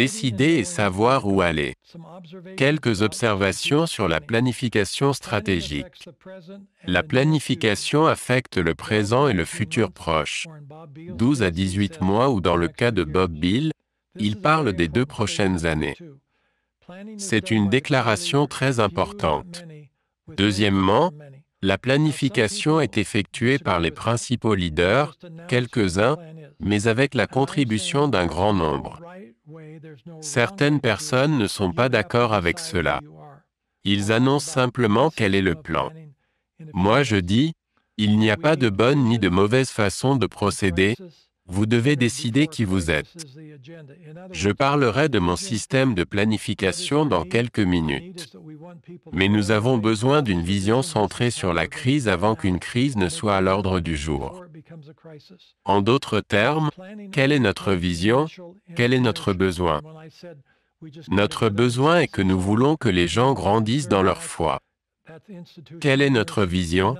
décider et savoir où aller. Quelques observations sur la planification stratégique. La planification affecte le présent et le futur proche. 12 à 18 mois ou dans le cas de Bob Bill, il parle des deux prochaines années. C'est une déclaration très importante. Deuxièmement, la planification est effectuée par les principaux leaders, quelques-uns, mais avec la contribution d'un grand nombre. Certaines personnes ne sont pas d'accord avec cela. Ils annoncent simplement quel est le plan. Moi je dis, il n'y a pas de bonne ni de mauvaise façon de procéder, vous devez décider qui vous êtes. Je parlerai de mon système de planification dans quelques minutes. Mais nous avons besoin d'une vision centrée sur la crise avant qu'une crise ne soit à l'ordre du jour. En d'autres termes, quelle est notre vision Quel est notre besoin Notre besoin est que nous voulons que les gens grandissent dans leur foi. Quelle est notre vision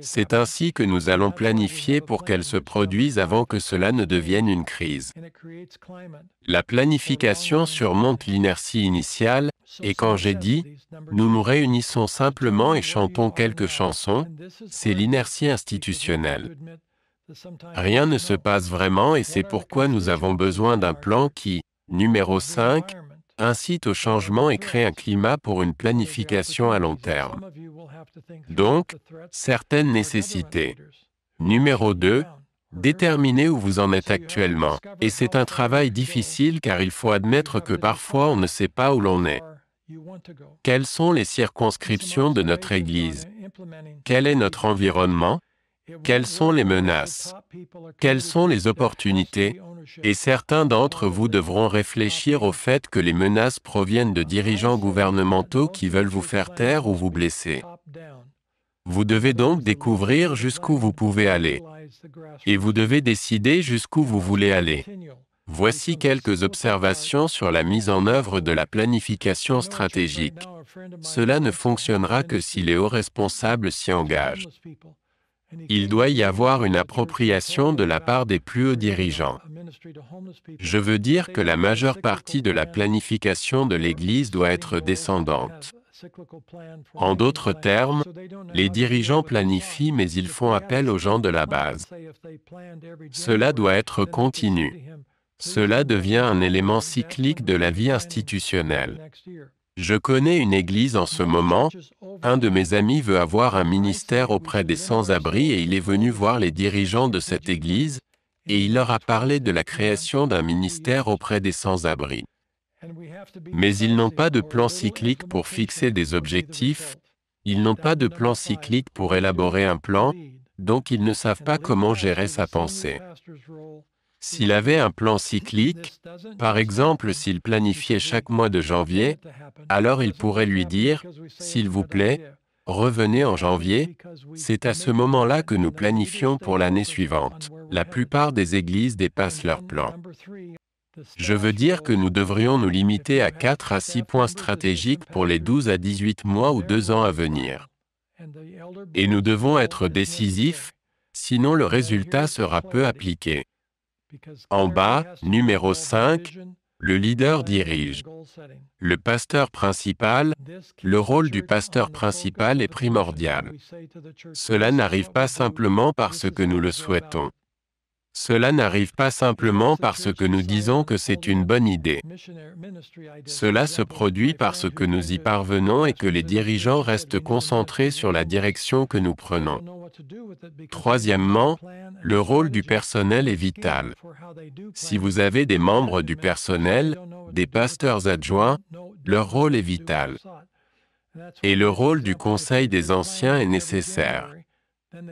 C'est ainsi que nous allons planifier pour qu'elle se produise avant que cela ne devienne une crise. La planification surmonte l'inertie initiale, et quand j'ai dit, nous nous réunissons simplement et chantons quelques chansons, c'est l'inertie institutionnelle. Rien ne se passe vraiment et c'est pourquoi nous avons besoin d'un plan qui, numéro 5, incite au changement et crée un climat pour une planification à long terme. Donc, certaines nécessités. Numéro 2, déterminez où vous en êtes actuellement. Et c'est un travail difficile car il faut admettre que parfois on ne sait pas où l'on est. Quelles sont les circonscriptions de notre Église Quel est notre environnement Quelles sont les menaces Quelles sont les opportunités et certains d'entre vous devront réfléchir au fait que les menaces proviennent de dirigeants gouvernementaux qui veulent vous faire taire ou vous blesser. Vous devez donc découvrir jusqu'où vous pouvez aller. Et vous devez décider jusqu'où vous voulez aller. Voici quelques observations sur la mise en œuvre de la planification stratégique. Cela ne fonctionnera que si les hauts responsables s'y engagent il doit y avoir une appropriation de la part des plus hauts dirigeants. Je veux dire que la majeure partie de la planification de l'Église doit être descendante. En d'autres termes, les dirigeants planifient mais ils font appel aux gens de la base. Cela doit être continu. Cela devient un élément cyclique de la vie institutionnelle. Je connais une église en ce moment, un de mes amis veut avoir un ministère auprès des sans-abri et il est venu voir les dirigeants de cette église, et il leur a parlé de la création d'un ministère auprès des sans-abri. Mais ils n'ont pas de plan cyclique pour fixer des objectifs, ils n'ont pas de plan cyclique pour élaborer un plan, donc ils ne savent pas comment gérer sa pensée. S'il avait un plan cyclique, par exemple s'il planifiait chaque mois de janvier, alors il pourrait lui dire, s'il vous plaît, revenez en janvier, c'est à ce moment-là que nous planifions pour l'année suivante. La plupart des églises dépassent leur plan. Je veux dire que nous devrions nous limiter à 4 à 6 points stratégiques pour les 12 à 18 mois ou 2 ans à venir. Et nous devons être décisifs, sinon le résultat sera peu appliqué. En bas, numéro 5, le leader dirige. Le pasteur principal, le rôle du pasteur principal est primordial. Cela n'arrive pas simplement parce que nous le souhaitons. Cela n'arrive pas simplement parce que nous disons que c'est une bonne idée. Cela se produit parce que nous y parvenons et que les dirigeants restent concentrés sur la direction que nous prenons. Troisièmement, le rôle du personnel est vital. Si vous avez des membres du personnel, des pasteurs adjoints, leur rôle est vital. Et le rôle du Conseil des anciens est nécessaire.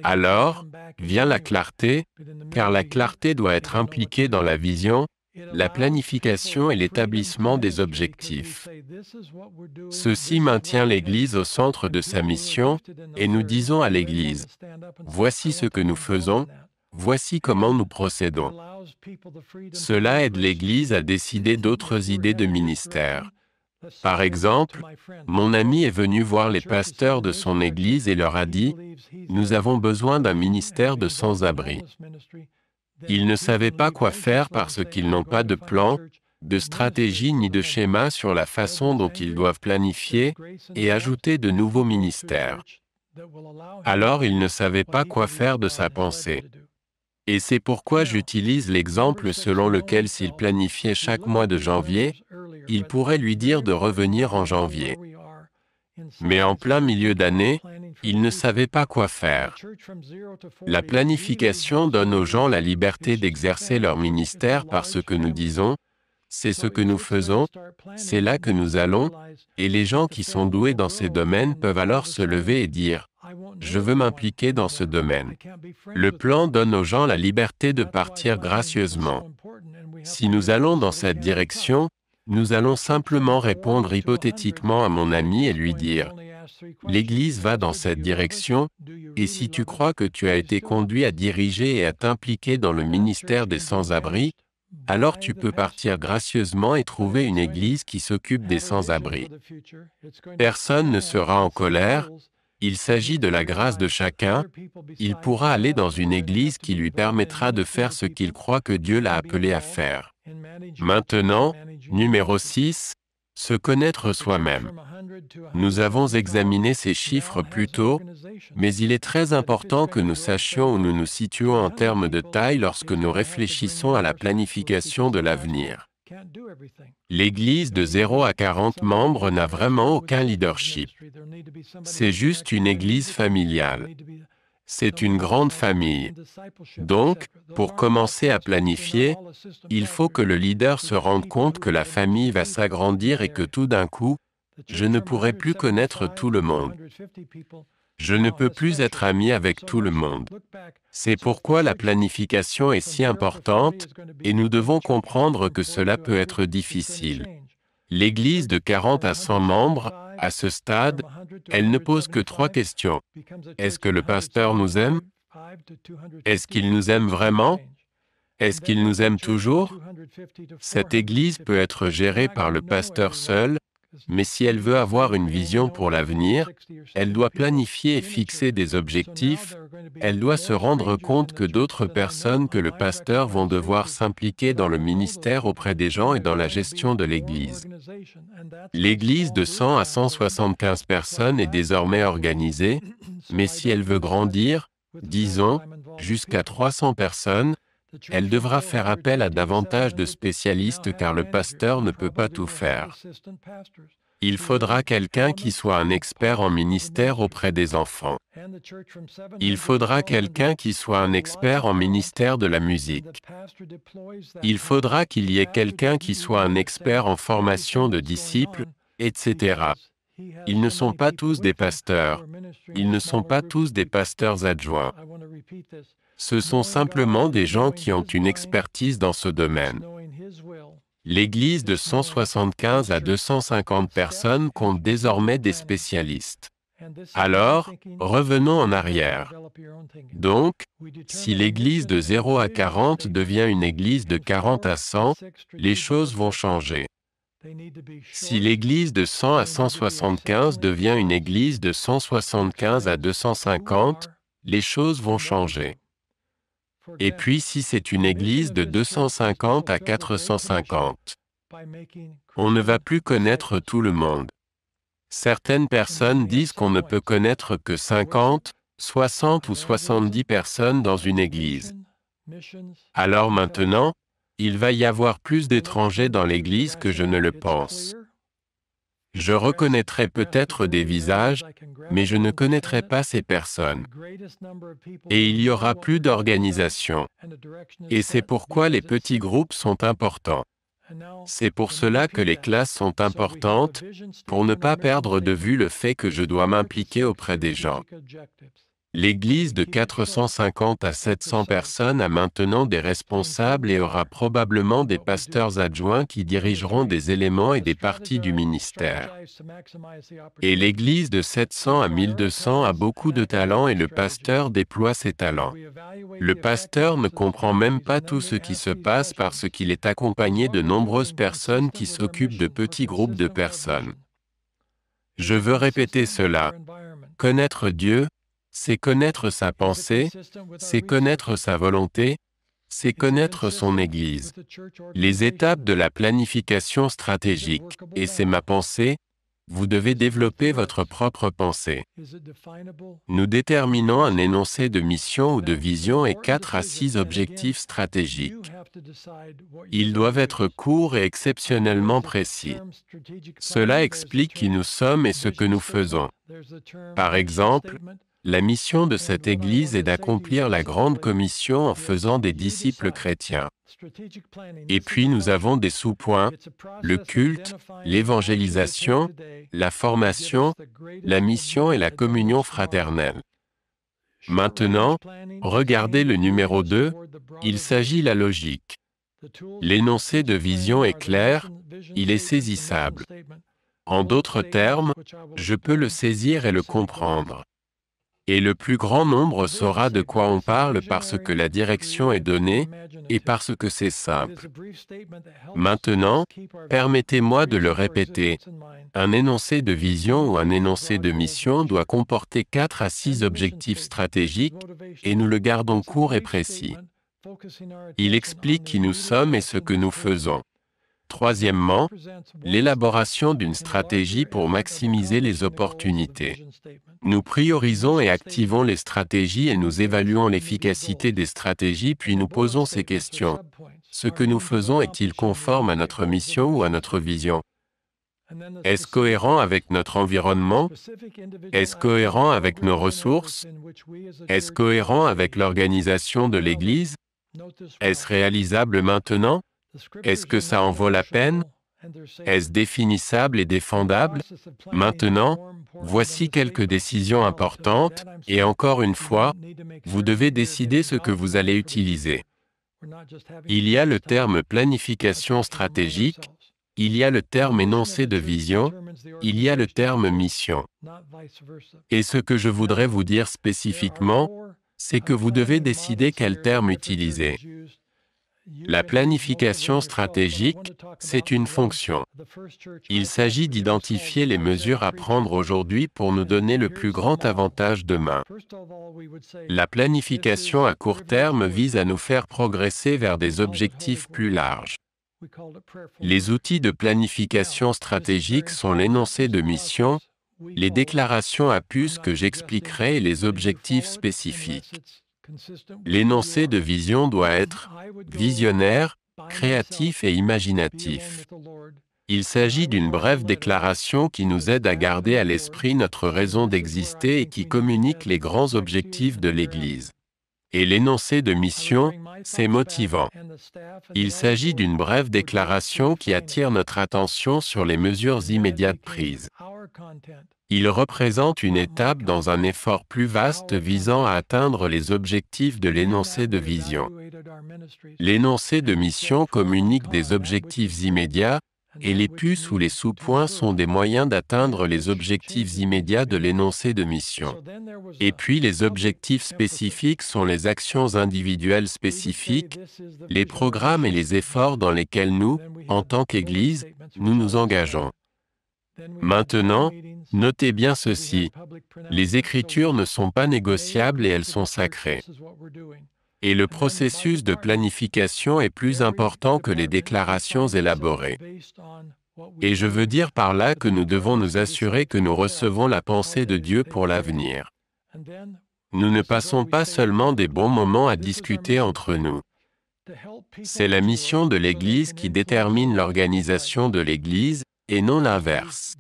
Alors, vient la clarté, car la clarté doit être impliquée dans la vision, la planification et l'établissement des objectifs. Ceci maintient l'Église au centre de sa mission, et nous disons à l'Église, voici ce que nous faisons, voici comment nous procédons. Cela aide l'Église à décider d'autres idées de ministère. Par exemple, mon ami est venu voir les pasteurs de son église et leur a dit, nous avons besoin d'un ministère de sans-abri. Ils ne savaient pas quoi faire parce qu'ils n'ont pas de plan, de stratégie ni de schéma sur la façon dont ils doivent planifier et ajouter de nouveaux ministères. Alors ils ne savaient pas quoi faire de sa pensée. Et c'est pourquoi j'utilise l'exemple selon lequel s'il planifiait chaque mois de janvier, il pourrait lui dire de revenir en janvier. Mais en plein milieu d'année, il ne savait pas quoi faire. La planification donne aux gens la liberté d'exercer leur ministère parce que nous disons, c'est ce que nous faisons, c'est là que nous allons, et les gens qui sont doués dans ces domaines peuvent alors se lever et dire, je veux m'impliquer dans ce domaine. Le plan donne aux gens la liberté de partir gracieusement. Si nous allons dans cette direction, nous allons simplement répondre hypothétiquement à mon ami et lui dire, L'Église va dans cette direction, et si tu crois que tu as été conduit à diriger et à t'impliquer dans le ministère des sans-abri, alors tu peux partir gracieusement et trouver une Église qui s'occupe des sans-abri. Personne ne sera en colère, il s'agit de la grâce de chacun. Il pourra aller dans une église qui lui permettra de faire ce qu'il croit que Dieu l'a appelé à faire. Maintenant, numéro 6, se connaître soi-même. Nous avons examiné ces chiffres plus tôt, mais il est très important que nous sachions où nous nous situons en termes de taille lorsque nous réfléchissons à la planification de l'avenir. L'Église de 0 à 40 membres n'a vraiment aucun leadership. C'est juste une Église familiale. C'est une grande famille. Donc, pour commencer à planifier, il faut que le leader se rende compte que la famille va s'agrandir et que tout d'un coup, je ne pourrai plus connaître tout le monde. Je ne peux plus être ami avec tout le monde. C'est pourquoi la planification est si importante, et nous devons comprendre que cela peut être difficile. L'Église de 40 à 100 membres, à ce stade, elle ne pose que trois questions. Est-ce que le pasteur nous aime Est-ce qu'il nous aime vraiment Est-ce qu'il nous aime toujours Cette Église peut être gérée par le pasteur seul, mais si elle veut avoir une vision pour l'avenir, elle doit planifier et fixer des objectifs, elle doit se rendre compte que d'autres personnes que le pasteur vont devoir s'impliquer dans le ministère auprès des gens et dans la gestion de l'Église. L'Église de 100 à 175 personnes est désormais organisée, mais si elle veut grandir, disons, jusqu'à 300 personnes, elle devra faire appel à davantage de spécialistes car le pasteur ne peut pas tout faire. Il faudra quelqu'un qui soit un expert en ministère auprès des enfants. Il faudra quelqu'un qui soit un expert en ministère de la musique. Il faudra qu'il y ait quelqu'un qui soit un expert en formation de disciples, etc. Ils ne sont pas tous des pasteurs. Ils ne sont pas tous des pasteurs adjoints. Ce sont simplement des gens qui ont une expertise dans ce domaine. L'église de 175 à 250 personnes compte désormais des spécialistes. Alors, revenons en arrière. Donc, si l'église de 0 à 40 devient une église de 40 à 100, les choses vont changer. Si l'église de 100 à 175 devient une église de 175 à 250, les choses vont changer et puis si c'est une église de 250 à 450. On ne va plus connaître tout le monde. Certaines personnes disent qu'on ne peut connaître que 50, 60 ou 70 personnes dans une église. Alors maintenant, il va y avoir plus d'étrangers dans l'église que je ne le pense. Je reconnaîtrai peut-être des visages, mais je ne connaîtrai pas ces personnes. Et il y aura plus d'organisation. Et c'est pourquoi les petits groupes sont importants. C'est pour cela que les classes sont importantes, pour ne pas perdre de vue le fait que je dois m'impliquer auprès des gens. L'église de 450 à 700 personnes a maintenant des responsables et aura probablement des pasteurs adjoints qui dirigeront des éléments et des parties du ministère. Et l'église de 700 à 1200 a beaucoup de talents et le pasteur déploie ses talents. Le pasteur ne comprend même pas tout ce qui se passe parce qu'il est accompagné de nombreuses personnes qui s'occupent de petits groupes de personnes. Je veux répéter cela. Connaître Dieu, c'est connaître sa pensée, c'est connaître sa volonté, c'est connaître son Église. Les étapes de la planification stratégique, et c'est ma pensée, vous devez développer votre propre pensée. Nous déterminons un énoncé de mission ou de vision et quatre à six objectifs stratégiques. Ils doivent être courts et exceptionnellement précis. Cela explique qui nous sommes et ce que nous faisons. Par exemple, la mission de cette Église est d'accomplir la grande commission en faisant des disciples chrétiens. Et puis nous avons des sous-points, le culte, l'évangélisation, la formation, la mission et la communion fraternelle. Maintenant, regardez le numéro 2, il s'agit la logique. L'énoncé de vision est clair, il est saisissable. En d'autres termes, je peux le saisir et le comprendre et le plus grand nombre saura de quoi on parle parce que la direction est donnée et parce que c'est simple. Maintenant, permettez-moi de le répéter. Un énoncé de vision ou un énoncé de mission doit comporter quatre à six objectifs stratégiques et nous le gardons court et précis. Il explique qui nous sommes et ce que nous faisons. Troisièmement, l'élaboration d'une stratégie pour maximiser les opportunités. Nous priorisons et activons les stratégies et nous évaluons l'efficacité des stratégies puis nous posons ces questions. Ce que nous faisons est-il conforme à notre mission ou à notre vision Est-ce cohérent avec notre environnement Est-ce cohérent avec nos ressources Est-ce cohérent avec l'organisation de l'Église Est-ce réalisable maintenant est-ce que ça en vaut la peine Est-ce définissable et défendable Maintenant, voici quelques décisions importantes, et encore une fois, vous devez décider ce que vous allez utiliser. Il y a le terme planification stratégique, il y a le terme énoncé de vision, il y a le terme mission. Et ce que je voudrais vous dire spécifiquement, c'est que vous devez décider quel terme utiliser. La planification stratégique, c'est une fonction. Il s'agit d'identifier les mesures à prendre aujourd'hui pour nous donner le plus grand avantage demain. La planification à court terme vise à nous faire progresser vers des objectifs plus larges. Les outils de planification stratégique sont l'énoncé de mission, les déclarations à puce que j'expliquerai et les objectifs spécifiques. L'énoncé de vision doit être visionnaire, créatif et imaginatif. Il s'agit d'une brève déclaration qui nous aide à garder à l'esprit notre raison d'exister et qui communique les grands objectifs de l'Église et l'énoncé de mission, c'est motivant. Il s'agit d'une brève déclaration qui attire notre attention sur les mesures immédiates prises. Il représente une étape dans un effort plus vaste visant à atteindre les objectifs de l'énoncé de vision. L'énoncé de mission communique des objectifs immédiats, et les puces ou les sous-points sont des moyens d'atteindre les objectifs immédiats de l'énoncé de mission. Et puis les objectifs spécifiques sont les actions individuelles spécifiques, les programmes et les efforts dans lesquels nous, en tant qu'Église, nous nous engageons. Maintenant, notez bien ceci. Les Écritures ne sont pas négociables et elles sont sacrées et le processus de planification est plus important que les déclarations élaborées. Et je veux dire par là que nous devons nous assurer que nous recevons la pensée de Dieu pour l'avenir. Nous ne passons pas seulement des bons moments à discuter entre nous. C'est la mission de l'Église qui détermine l'organisation de l'Église, et non l'inverse.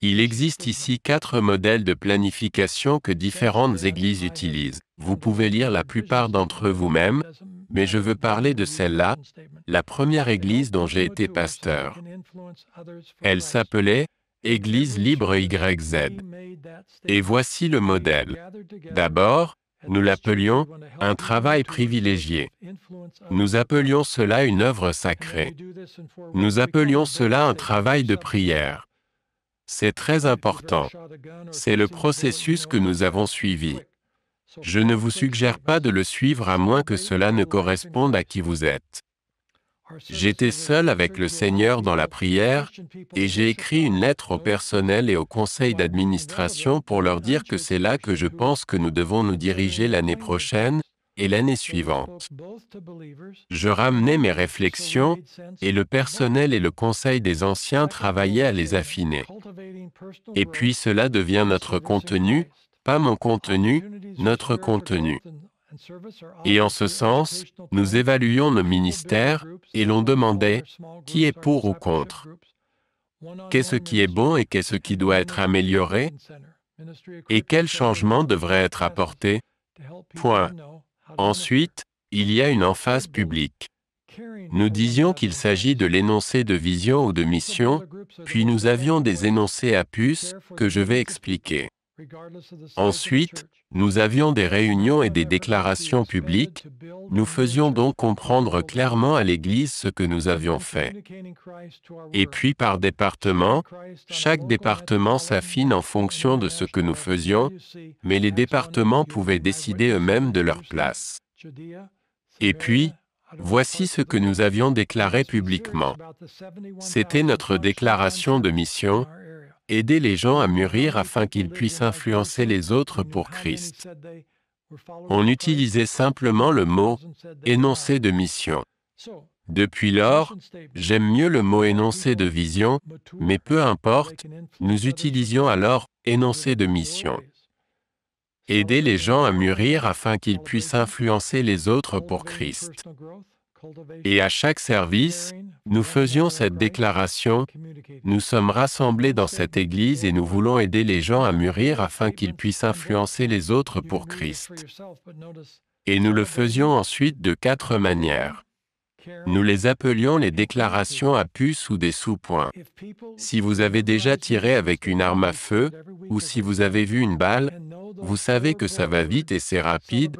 Il existe ici quatre modèles de planification que différentes églises utilisent. Vous pouvez lire la plupart d'entre vous-même, mais je veux parler de celle-là, la première église dont j'ai été pasteur. Elle s'appelait Église libre YZ. Et voici le modèle. D'abord, nous l'appelions un travail privilégié. Nous appelions cela une œuvre sacrée. Nous appelions cela un travail de prière. C'est très important. C'est le processus que nous avons suivi. Je ne vous suggère pas de le suivre à moins que cela ne corresponde à qui vous êtes. J'étais seul avec le Seigneur dans la prière et j'ai écrit une lettre au personnel et au conseil d'administration pour leur dire que c'est là que je pense que nous devons nous diriger l'année prochaine et l'année suivante. Je ramenais mes réflexions et le personnel et le conseil des anciens travaillaient à les affiner. Et puis cela devient notre contenu pas mon contenu, notre contenu. Et en ce sens, nous évaluions nos ministères et l'on demandait qui est pour ou contre, qu'est-ce qui est bon et qu'est-ce qui doit être amélioré, et quels changements devraient être apportés. Point. Ensuite, il y a une emphase publique. Nous disions qu'il s'agit de l'énoncé de vision ou de mission, puis nous avions des énoncés à puce que je vais expliquer. Ensuite, nous avions des réunions et des déclarations publiques, nous faisions donc comprendre clairement à l'Église ce que nous avions fait. Et puis par département, chaque département s'affine en fonction de ce que nous faisions, mais les départements pouvaient décider eux-mêmes de leur place. Et puis, voici ce que nous avions déclaré publiquement. C'était notre déclaration de mission, aider les gens à mûrir afin qu'ils puissent influencer les autres pour Christ. On utilisait simplement le mot énoncé de mission. Depuis lors, j'aime mieux le mot énoncé de vision, mais peu importe, nous utilisions alors énoncé de mission. Aider les gens à mûrir afin qu'ils puissent influencer les autres pour Christ. Et à chaque service, nous faisions cette déclaration, nous sommes rassemblés dans cette Église et nous voulons aider les gens à mûrir afin qu'ils puissent influencer les autres pour Christ. Et nous le faisions ensuite de quatre manières. Nous les appelions les déclarations à puce ou des sous-points. Si vous avez déjà tiré avec une arme à feu, ou si vous avez vu une balle, vous savez que ça va vite et c'est rapide,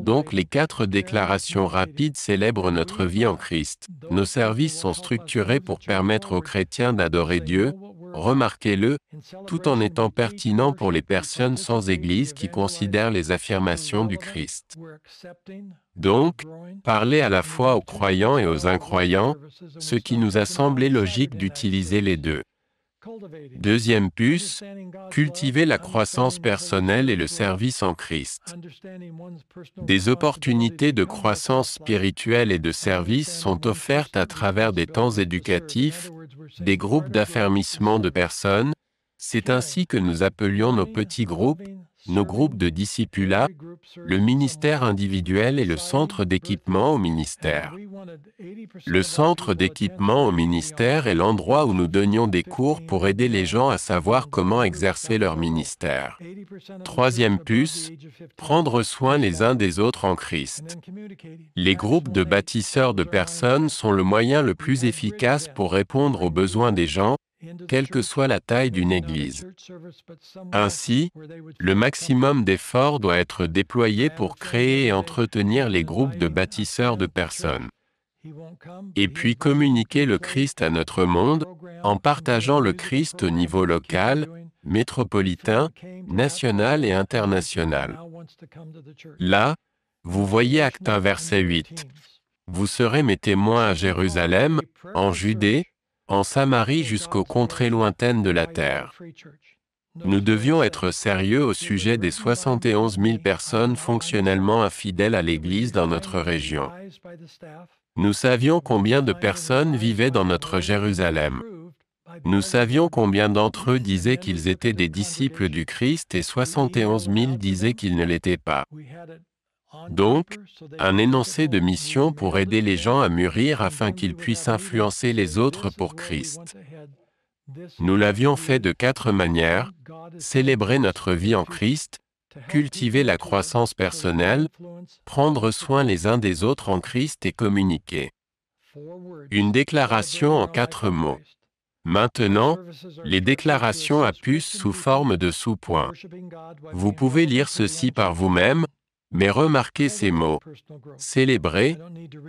donc les quatre déclarations rapides célèbrent notre vie en Christ. Nos services sont structurés pour permettre aux chrétiens d'adorer Dieu, remarquez-le, tout en étant pertinent pour les personnes sans Église qui considèrent les affirmations du Christ. Donc, parler à la fois aux croyants et aux incroyants, ce qui nous a semblé logique d'utiliser les deux. Deuxième puce, cultiver la croissance personnelle et le service en Christ. Des opportunités de croissance spirituelle et de service sont offertes à travers des temps éducatifs, des groupes d'affermissement de personnes, c'est ainsi que nous appelions nos petits groupes, nos groupes de discipulats, le ministère individuel et le centre d'équipement au ministère. Le centre d'équipement au ministère est l'endroit où nous donnions des cours pour aider les gens à savoir comment exercer leur ministère. Troisième puce, prendre soin les uns des autres en Christ. Les groupes de bâtisseurs de personnes sont le moyen le plus efficace pour répondre aux besoins des gens, quelle que soit la taille d'une église. Ainsi, le maximum d'efforts doit être déployé pour créer et entretenir les groupes de bâtisseurs de personnes. Et puis communiquer le Christ à notre monde en partageant le Christ au niveau local, métropolitain, national et international. Là, vous voyez Acte 1 verset 8. Vous serez mes témoins à Jérusalem, en Judée, en Samarie jusqu'aux contrées lointaines de la terre. Nous devions être sérieux au sujet des 71 000 personnes fonctionnellement infidèles à l'Église dans notre région. Nous savions combien de personnes vivaient dans notre Jérusalem. Nous savions combien d'entre eux disaient qu'ils étaient des disciples du Christ et 71 000 disaient qu'ils ne l'étaient pas. Donc, un énoncé de mission pour aider les gens à mûrir afin qu'ils puissent influencer les autres pour Christ. Nous l'avions fait de quatre manières, célébrer notre vie en Christ, cultiver la croissance personnelle, prendre soin les uns des autres en Christ et communiquer. Une déclaration en quatre mots. Maintenant, les déclarations à puce sous forme de sous-points. Vous pouvez lire ceci par vous-même, mais remarquez ces mots. Célébrer,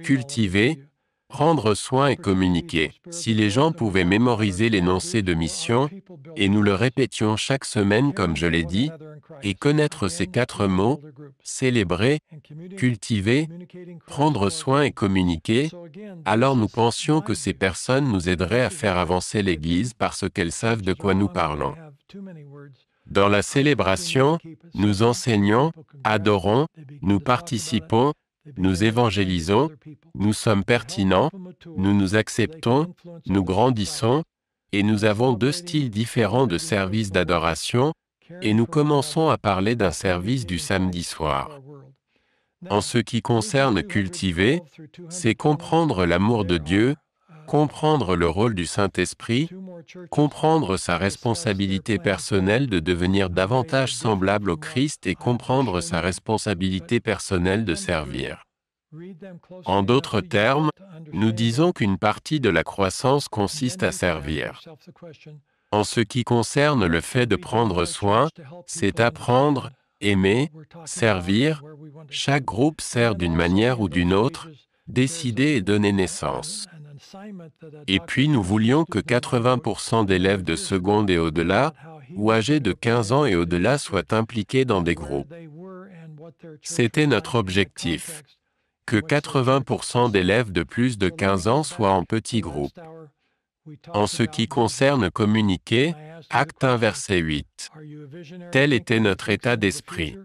cultiver, prendre soin et communiquer. Si les gens pouvaient mémoriser l'énoncé de mission, et nous le répétions chaque semaine comme je l'ai dit, et connaître ces quatre mots, célébrer, cultiver, prendre soin et communiquer, alors nous pensions que ces personnes nous aideraient à faire avancer l'Église parce qu'elles savent de quoi nous parlons. Dans la célébration, nous enseignons, adorons, nous participons, nous évangélisons, nous sommes pertinents, nous nous acceptons, nous grandissons, et nous avons deux styles différents de service d'adoration, et nous commençons à parler d'un service du samedi soir. En ce qui concerne cultiver, c'est comprendre l'amour de Dieu, comprendre le rôle du Saint-Esprit, comprendre sa responsabilité personnelle de devenir davantage semblable au Christ et comprendre sa responsabilité personnelle de servir. En d'autres termes, nous disons qu'une partie de la croissance consiste à servir. En ce qui concerne le fait de prendre soin, c'est apprendre, aimer, servir. Chaque groupe sert d'une manière ou d'une autre, décider et donner naissance. Et puis nous voulions que 80% d'élèves de seconde et au-delà, ou âgés de 15 ans et au-delà, soient impliqués dans des groupes. C'était notre objectif, que 80% d'élèves de plus de 15 ans soient en petits groupes. En ce qui concerne communiquer, acte 1 verset 8. Tel était notre état d'esprit.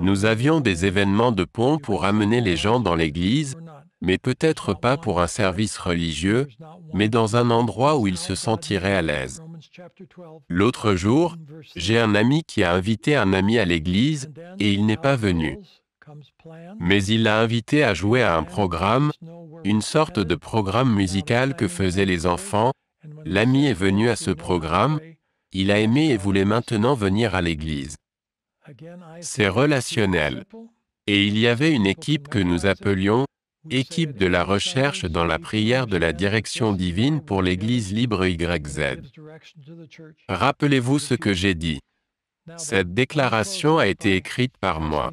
Nous avions des événements de pont pour amener les gens dans l'Église, mais peut-être pas pour un service religieux, mais dans un endroit où il se sentirait à l'aise. L'autre jour, j'ai un ami qui a invité un ami à l'église, et il n'est pas venu. Mais il l'a invité à jouer à un programme, une sorte de programme musical que faisaient les enfants. L'ami est venu à ce programme, il a aimé et voulait maintenant venir à l'église. C'est relationnel. Et il y avait une équipe que nous appelions Équipe de la recherche dans la prière de la direction divine pour l'Église libre YZ. Rappelez-vous ce que j'ai dit. Cette déclaration a été écrite par moi.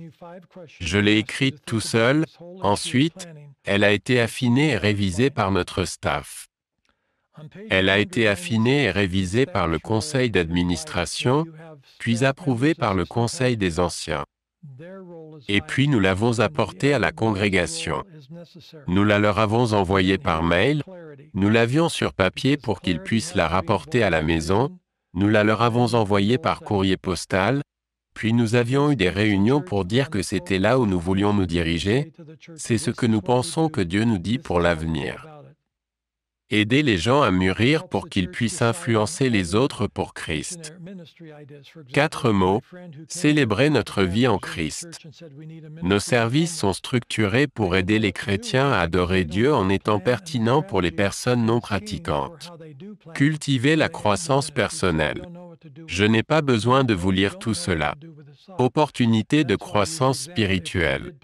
Je l'ai écrite tout seul, ensuite, elle a été affinée et révisée par notre staff. Elle a été affinée et révisée par le conseil d'administration, puis approuvée par le conseil des anciens. Et puis nous l'avons apporté à la congrégation. Nous la leur avons envoyée par mail, nous l'avions sur papier pour qu'ils puissent la rapporter à la maison, nous la leur avons envoyée par courrier postal, puis nous avions eu des réunions pour dire que c'était là où nous voulions nous diriger. C'est ce que nous pensons que Dieu nous dit pour l'avenir aider les gens à mûrir pour qu'ils puissent influencer les autres pour Christ. Quatre mots, célébrer notre vie en Christ. Nos services sont structurés pour aider les chrétiens à adorer Dieu en étant pertinents pour les personnes non pratiquantes. Cultiver la croissance personnelle. Je n'ai pas besoin de vous lire tout cela. Opportunité de croissance spirituelle.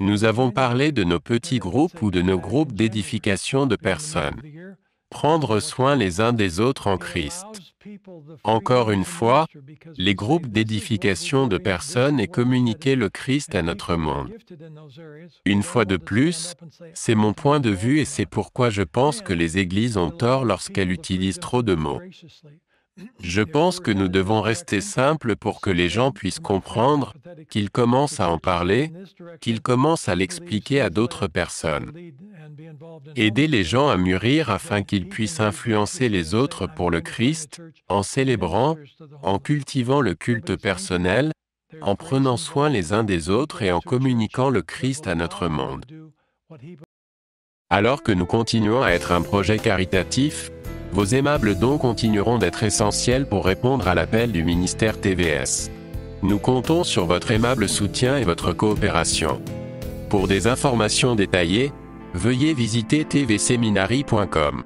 Nous avons parlé de nos petits groupes ou de nos groupes d'édification de personnes. Prendre soin les uns des autres en Christ. Encore une fois, les groupes d'édification de personnes et communiquer le Christ à notre monde. Une fois de plus, c'est mon point de vue et c'est pourquoi je pense que les églises ont tort lorsqu'elles utilisent trop de mots. Je pense que nous devons rester simples pour que les gens puissent comprendre, qu'ils commencent à en parler, qu'ils commencent à l'expliquer à d'autres personnes. Aider les gens à mûrir afin qu'ils puissent influencer les autres pour le Christ, en célébrant, en cultivant le culte personnel, en prenant soin les uns des autres et en communiquant le Christ à notre monde. Alors que nous continuons à être un projet caritatif, vos aimables dons continueront d'être essentiels pour répondre à l'appel du ministère TVS. Nous comptons sur votre aimable soutien et votre coopération. Pour des informations détaillées, veuillez visiter tvseminary.com.